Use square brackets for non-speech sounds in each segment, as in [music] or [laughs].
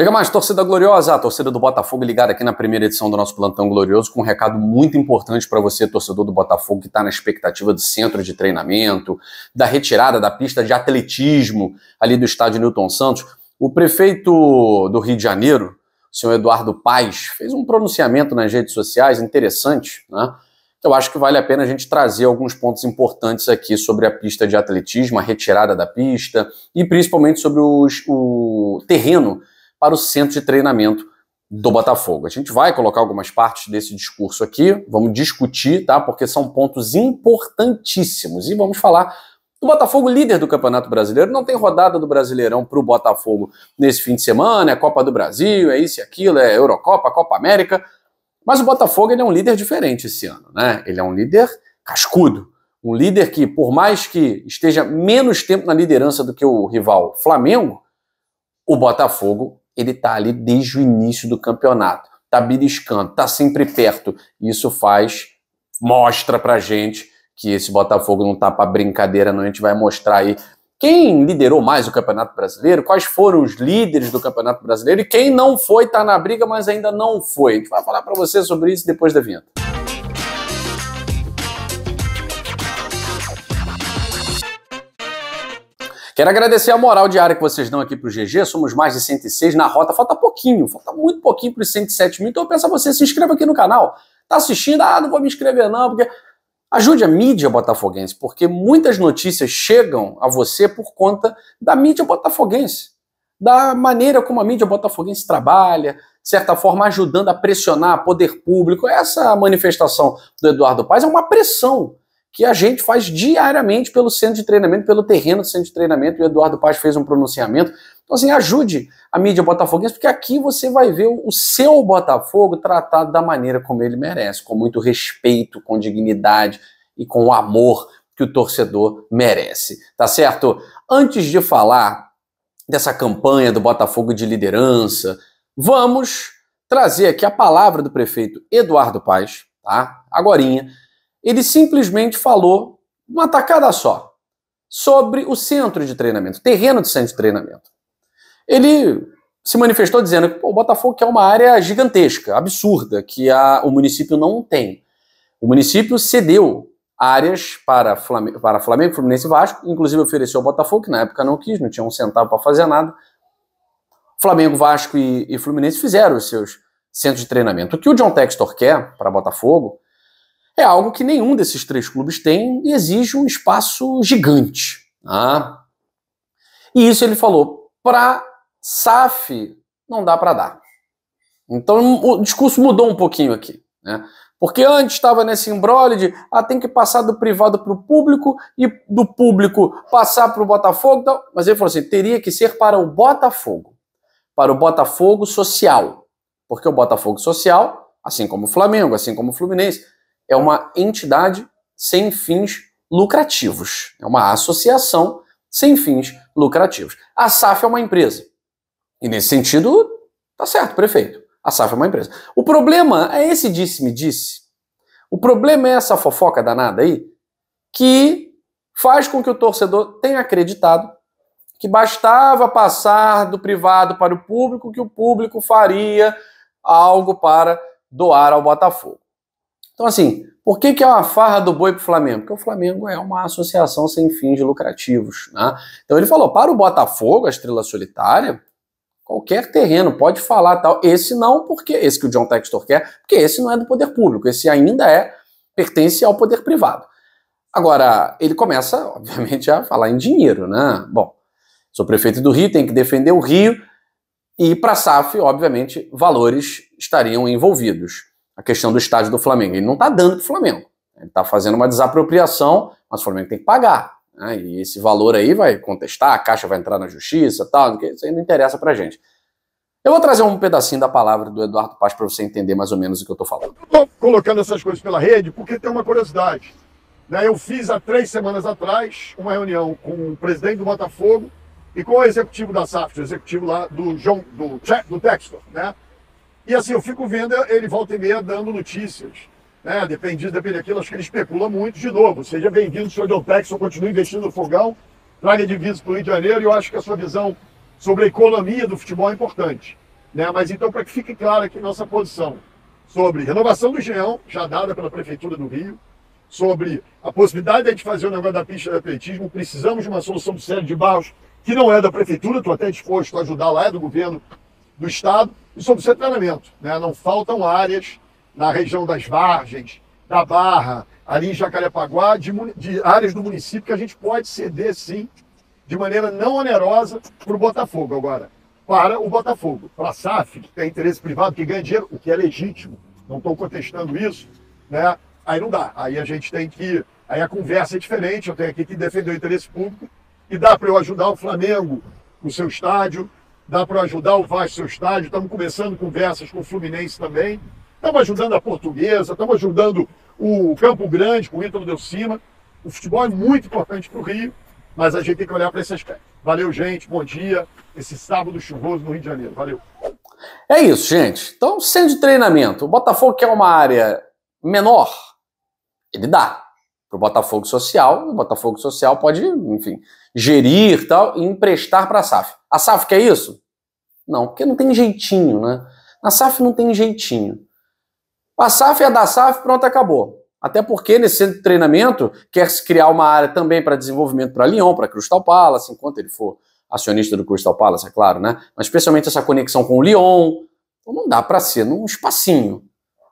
Chega mais, torcida gloriosa, a torcida do Botafogo ligada aqui na primeira edição do nosso Plantão Glorioso, com um recado muito importante para você, torcedor do Botafogo, que está na expectativa do centro de treinamento, da retirada da pista de atletismo ali do estádio Newton Santos. O prefeito do Rio de Janeiro, o senhor Eduardo Paes, fez um pronunciamento nas redes sociais interessante, né? Eu acho que vale a pena a gente trazer alguns pontos importantes aqui sobre a pista de atletismo, a retirada da pista e principalmente sobre os, o terreno para o centro de treinamento do Botafogo. A gente vai colocar algumas partes desse discurso aqui, vamos discutir, tá? Porque são pontos importantíssimos e vamos falar do Botafogo líder do Campeonato Brasileiro. Não tem rodada do Brasileirão para o Botafogo nesse fim de semana, é Copa do Brasil, é isso e aquilo, é Eurocopa, Copa América. Mas o Botafogo ele é um líder diferente esse ano, né? Ele é um líder cascudo, um líder que, por mais que esteja menos tempo na liderança do que o rival Flamengo, o Botafogo ele está ali desde o início do campeonato. Está beliscando, está sempre perto. Isso faz, mostra para gente que esse Botafogo não tá para brincadeira, não. A gente vai mostrar aí quem liderou mais o Campeonato Brasileiro, quais foram os líderes do Campeonato Brasileiro e quem não foi, está na briga, mas ainda não foi. A gente vai falar para você sobre isso depois da vinheta. Quero agradecer a moral diária que vocês dão aqui pro GG. Somos mais de 106 na rota. Falta pouquinho, falta muito pouquinho para os 107 mil. Então eu peço a você, se inscreva aqui no canal. Tá assistindo? Ah, não vou me inscrever não, porque... Ajude a mídia botafoguense, porque muitas notícias chegam a você por conta da mídia botafoguense. Da maneira como a mídia botafoguense trabalha, de certa forma ajudando a pressionar poder público. Essa manifestação do Eduardo Paes é uma pressão que a gente faz diariamente pelo centro de treinamento, pelo terreno do centro de treinamento, e o Eduardo Paz fez um pronunciamento. Então, assim, ajude a mídia botafoguense, porque aqui você vai ver o seu Botafogo tratado da maneira como ele merece, com muito respeito, com dignidade e com o amor que o torcedor merece, tá certo? Antes de falar dessa campanha do Botafogo de liderança, vamos trazer aqui a palavra do prefeito Eduardo Paz, tá? Agorinha, ele simplesmente falou, uma tacada só, sobre o centro de treinamento, terreno de centro de treinamento. Ele se manifestou dizendo que o Botafogo é uma área gigantesca, absurda, que a, o município não tem. O município cedeu áreas para Flamengo, para Flamengo, Fluminense e Vasco, inclusive ofereceu ao Botafogo, que na época não quis, não tinha um centavo para fazer nada. Flamengo, Vasco e, e, Fluminense fizeram os seus centros de treinamento. O que o John Textor quer para Botafogo é algo que nenhum desses três clubes tem e exige um espaço gigante. Ah. E isso ele falou, para SAF não dá para dar. Então o discurso mudou um pouquinho aqui. Né? Porque antes estava nesse embrolho de ah, tem que passar do privado para o público e do público passar para o Botafogo. Então, mas ele falou assim: teria que ser para o Botafogo, para o Botafogo social. Porque o Botafogo social, assim como o Flamengo, assim como o Fluminense, é uma entidade sem fins lucrativos. É uma associação sem fins lucrativos. A SAF é uma empresa. E nesse sentido, tá certo, prefeito. A SAF é uma empresa. O problema é esse disse-me-disse. O problema é essa fofoca danada aí que faz com que o torcedor tenha acreditado que bastava passar do privado para o público que o público faria algo para doar ao Botafogo. Então, assim, por que, que é uma farra do boi para o Flamengo? Porque o Flamengo é uma associação sem fins lucrativos. Né? Então ele falou: para o Botafogo, a estrela solitária, qualquer terreno, pode falar tal. Esse não, porque esse que o John Textor quer, porque esse não é do poder público, esse ainda é, pertence ao poder privado. Agora, ele começa, [laughs] obviamente, a falar em dinheiro, né? Bom, sou prefeito do Rio, tenho que defender o Rio, e para a SAF, obviamente, valores estariam envolvidos a questão do estádio do Flamengo. Ele não está dando para o Flamengo. Ele está fazendo uma desapropriação, mas o Flamengo tem que pagar. Né? E esse valor aí vai contestar, a Caixa vai entrar na justiça tal, isso aí não interessa para gente. Eu vou trazer um pedacinho da palavra do Eduardo Paz para você entender mais ou menos o que eu estou falando. Estou colocando essas coisas pela rede porque tem uma curiosidade. Né? Eu fiz há três semanas atrás uma reunião com o presidente do Botafogo e com o executivo da SAF, o executivo lá do, João, do, do Textor, né? E assim, eu fico vendo ele volta e meia dando notícias. Né? Depende, depende daquilo, acho que ele especula muito de novo. Seja bem-vindo, senhor Deltex, eu continue investindo no fogão, traga divisas para o Rio de Janeiro, e eu acho que a sua visão sobre a economia do futebol é importante. Né? Mas então, para que fique clara aqui nossa posição sobre renovação do Geão, já dada pela Prefeitura do Rio, sobre a possibilidade de fazer o negócio da pista de atletismo, precisamos de uma solução do Célio de Barros, que não é da Prefeitura, estou até disposto a ajudar lá, é do governo do Estado, e sobre o seu treinamento. Né? Não faltam áreas na região das Vargens, da Barra, ali em Jacarepaguá, de, de áreas do município que a gente pode ceder, sim, de maneira não onerosa para o Botafogo agora. Para o Botafogo. Para a SAF, que tem interesse privado, que ganha dinheiro, o que é legítimo, não estou contestando isso, né? aí não dá. Aí a gente tem que. Aí a conversa é diferente, eu tenho aqui que defender o interesse público e dá para eu ajudar o Flamengo, o seu estádio, dá para ajudar o Vasco seu estádio, estamos começando conversas com o Fluminense também, estamos ajudando a portuguesa, estamos ajudando o Campo Grande com o Ítalo Del Cima. O futebol é muito importante para o Rio, mas a gente tem que olhar para esse aspecto. Valeu, gente, bom dia. Esse sábado chuvoso no Rio de Janeiro. Valeu. É isso, gente. Então, sendo de treinamento. O Botafogo, quer é uma área menor, ele dá para o Botafogo Social, o Botafogo Social pode, enfim, gerir tal, e emprestar para a SAF. A SAF quer isso? Não, porque não tem jeitinho, né? Na SAF não tem jeitinho. A SAF é da SAF, pronto, acabou. Até porque nesse centro de treinamento quer-se criar uma área também para desenvolvimento para Lyon, para Crystal Palace, enquanto ele for acionista do Crystal Palace, é claro, né? Mas especialmente essa conexão com o Lyon. Então não dá para ser num espacinho.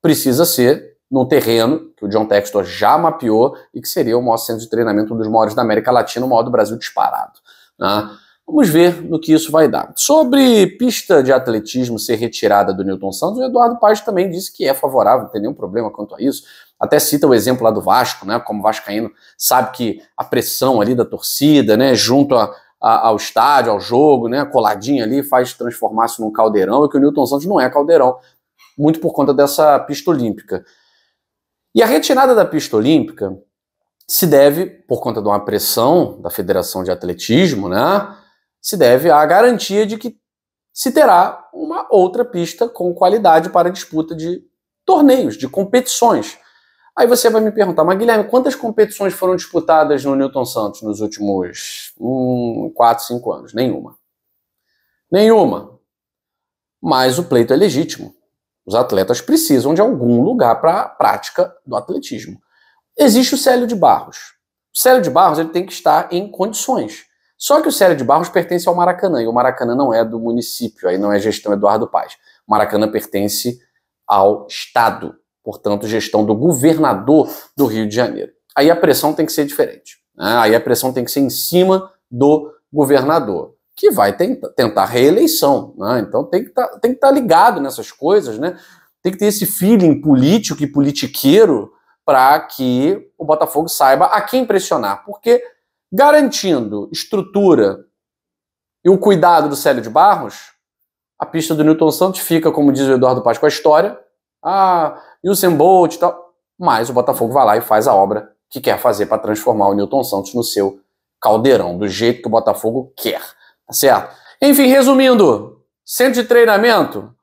Precisa ser num terreno que o John Textor já mapeou e que seria o maior centro de treinamento um dos maiores da América Latina, o maior do Brasil disparado. Né? Vamos ver no que isso vai dar. Sobre pista de atletismo ser retirada do Newton Santos, o Eduardo Paes também disse que é favorável, não tem nenhum problema quanto a isso. Até cita o exemplo lá do Vasco, né? Como o Vascaíno sabe que a pressão ali da torcida, né, junto a, a, ao estádio, ao jogo, né, coladinha ali, faz transformar-se num caldeirão, e que o Newton Santos não é caldeirão, muito por conta dessa pista olímpica. E a retirada da pista olímpica se deve, por conta de uma pressão da Federação de Atletismo, né, se deve à garantia de que se terá uma outra pista com qualidade para disputa de torneios, de competições. Aí você vai me perguntar, mas Guilherme, quantas competições foram disputadas no Newton Santos nos últimos 4, hum, 5 anos? Nenhuma. Nenhuma. Mas o pleito é legítimo. Os atletas precisam de algum lugar para a prática do atletismo. Existe o Célio de Barros. O Célio de Barros ele tem que estar em condições. Só que o Célio de Barros pertence ao Maracanã, e o Maracanã não é do município, aí não é gestão Eduardo Paz. O Maracanã pertence ao Estado, portanto, gestão do governador do Rio de Janeiro. Aí a pressão tem que ser diferente. Né? Aí a pressão tem que ser em cima do governador que vai tentar reeleição. Né? Então tem que tá, estar tá ligado nessas coisas, né? Tem que ter esse feeling político e politiqueiro para que o Botafogo saiba a quem pressionar. Porque garantindo estrutura e o cuidado do Célio de Barros, a pista do Newton Santos fica, como diz o Eduardo Paz, com a história. Ah, o Bolt e tal. Mas o Botafogo vai lá e faz a obra que quer fazer para transformar o Newton Santos no seu caldeirão, do jeito que o Botafogo quer. Tá certo? Enfim, resumindo, centro de treinamento,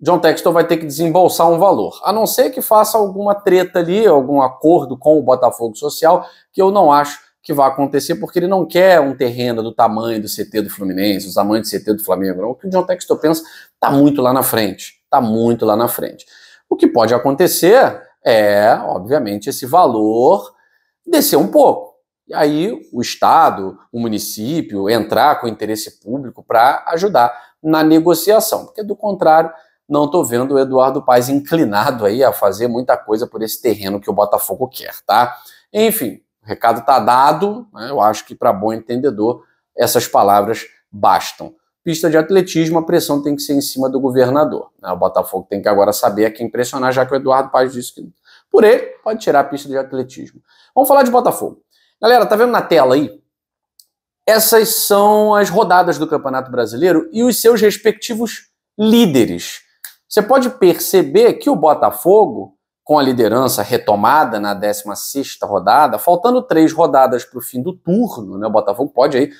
John Textor vai ter que desembolsar um valor, a não ser que faça alguma treta ali, algum acordo com o Botafogo Social, que eu não acho que vai acontecer, porque ele não quer um terreno do tamanho do CT do Fluminense, do tamanho do CT do Flamengo, não. O que o John Textor pensa está muito lá na frente, está muito lá na frente. O que pode acontecer é, obviamente, esse valor descer um pouco. E aí o Estado, o município, entrar com interesse público para ajudar na negociação, porque do contrário, não estou vendo o Eduardo Paes inclinado aí a fazer muita coisa por esse terreno que o Botafogo quer, tá? Enfim, o recado está dado, né? eu acho que para bom entendedor essas palavras bastam. Pista de atletismo, a pressão tem que ser em cima do governador. Né? O Botafogo tem que agora saber a quem pressionar, já que o Eduardo Paes disse que por ele pode tirar a pista de atletismo. Vamos falar de Botafogo. Galera, tá vendo na tela aí? Essas são as rodadas do Campeonato Brasileiro e os seus respectivos líderes. Você pode perceber que o Botafogo, com a liderança retomada na 16ª rodada, faltando três rodadas para o fim do turno, né, o Botafogo pode aí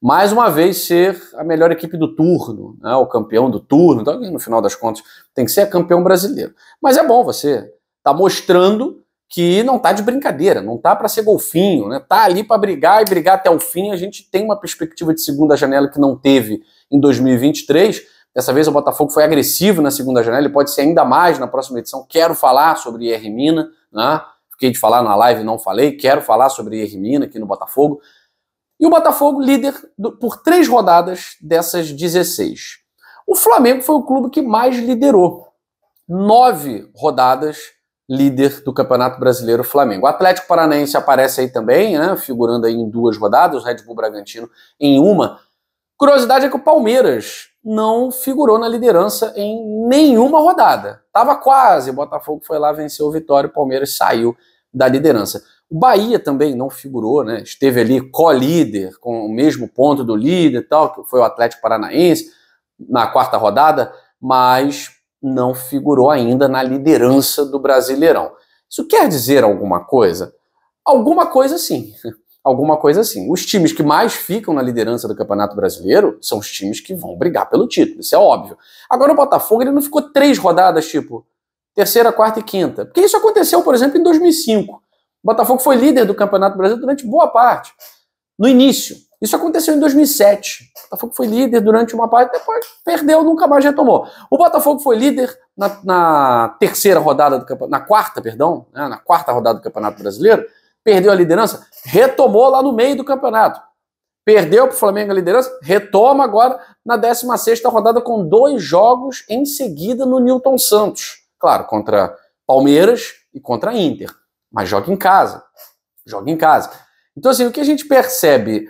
mais uma vez ser a melhor equipe do turno, né, o campeão do turno, então, no final das contas tem que ser campeão brasileiro. Mas é bom você estar tá mostrando que não tá de brincadeira, não tá para ser golfinho, né? Tá ali para brigar e brigar até o fim. A gente tem uma perspectiva de segunda janela que não teve em 2023. Dessa vez o Botafogo foi agressivo na segunda janela e pode ser ainda mais na próxima edição. Quero falar sobre IR Mina, né? Fiquei de falar na live, não falei. Quero falar sobre IR Mina aqui no Botafogo. E o Botafogo líder por três rodadas dessas 16. O Flamengo foi o clube que mais liderou. Nove rodadas líder do Campeonato Brasileiro Flamengo. O Atlético Paranaense aparece aí também, né, figurando aí em duas rodadas, o Red Bull Bragantino em uma. Curiosidade é que o Palmeiras não figurou na liderança em nenhuma rodada. Tava quase, o Botafogo foi lá, venceu o Vitória, o Palmeiras saiu da liderança. O Bahia também não figurou, né? Esteve ali co-líder, com o mesmo ponto do líder e tal, que foi o Atlético Paranaense na quarta rodada, mas não figurou ainda na liderança do Brasileirão. Isso quer dizer alguma coisa? Alguma coisa sim. [laughs] Alguma coisa sim. Os times que mais ficam na liderança do Campeonato Brasileiro são os times que vão brigar pelo título, isso é óbvio. Agora o Botafogo ele não ficou três rodadas, tipo, terceira, quarta e quinta. Porque isso aconteceu, por exemplo, em 2005. O Botafogo foi líder do Campeonato Brasileiro durante boa parte. No início, isso aconteceu em 2007. O Botafogo foi líder durante uma parte, depois perdeu, nunca mais retomou. O Botafogo foi líder na, na terceira rodada do campeonato, na quarta, perdão, né, na quarta rodada do Campeonato Brasileiro, perdeu a liderança, retomou lá no meio do campeonato. Perdeu para o Flamengo a liderança, retoma agora na 16 rodada com dois jogos em seguida no Newton Santos. Claro, contra Palmeiras e contra Inter. Mas joga em casa. Joga em casa. Então, assim, o que a gente percebe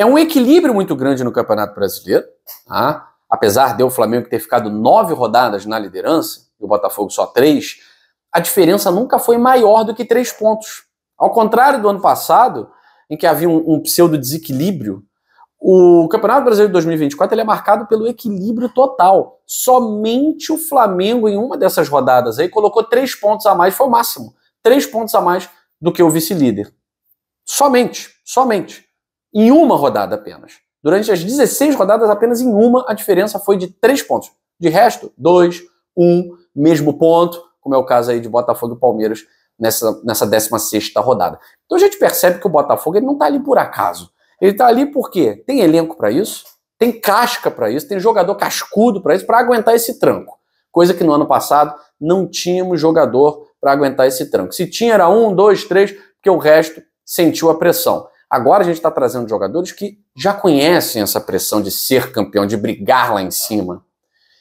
é um equilíbrio muito grande no Campeonato Brasileiro, tá? apesar de o Flamengo ter ficado nove rodadas na liderança e o Botafogo só três, a diferença nunca foi maior do que três pontos. Ao contrário do ano passado, em que havia um, um pseudo desequilíbrio, o Campeonato Brasileiro de 2024 ele é marcado pelo equilíbrio total. Somente o Flamengo, em uma dessas rodadas aí, colocou três pontos a mais, foi o máximo. Três pontos a mais do que o vice-líder. Somente, somente em uma rodada apenas. Durante as 16 rodadas, apenas em uma, a diferença foi de 3 pontos. De resto, 2, 1, um, mesmo ponto, como é o caso aí de Botafogo e Palmeiras nessa, nessa 16 rodada. Então a gente percebe que o Botafogo ele não está ali por acaso. Ele está ali porque tem elenco para isso, tem casca para isso, tem jogador cascudo para isso, para aguentar esse tranco. Coisa que no ano passado não tínhamos jogador para aguentar esse tranco. Se tinha era um, dois, três, porque o resto sentiu a pressão. Agora a gente está trazendo jogadores que já conhecem essa pressão de ser campeão, de brigar lá em cima.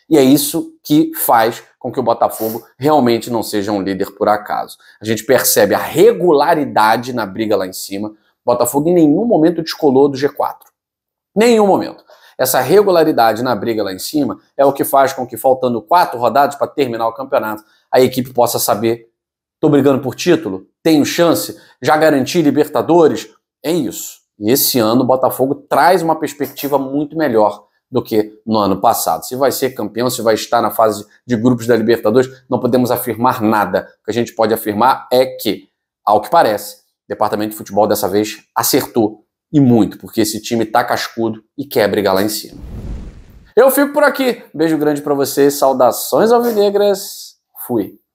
E é isso que faz com que o Botafogo realmente não seja um líder por acaso. A gente percebe a regularidade na briga lá em cima. O Botafogo em nenhum momento descolou do G4. Nenhum momento. Essa regularidade na briga lá em cima é o que faz com que, faltando quatro rodadas para terminar o campeonato, a equipe possa saber: estou brigando por título? Tenho chance? Já garanti Libertadores? É isso. E esse ano o Botafogo traz uma perspectiva muito melhor do que no ano passado. Se vai ser campeão, se vai estar na fase de grupos da Libertadores, não podemos afirmar nada. O que a gente pode afirmar é que, ao que parece, o departamento de futebol dessa vez acertou e muito, porque esse time tá cascudo e quer brigar lá em cima. Eu fico por aqui. Beijo grande para vocês, saudações alvinegras. Fui.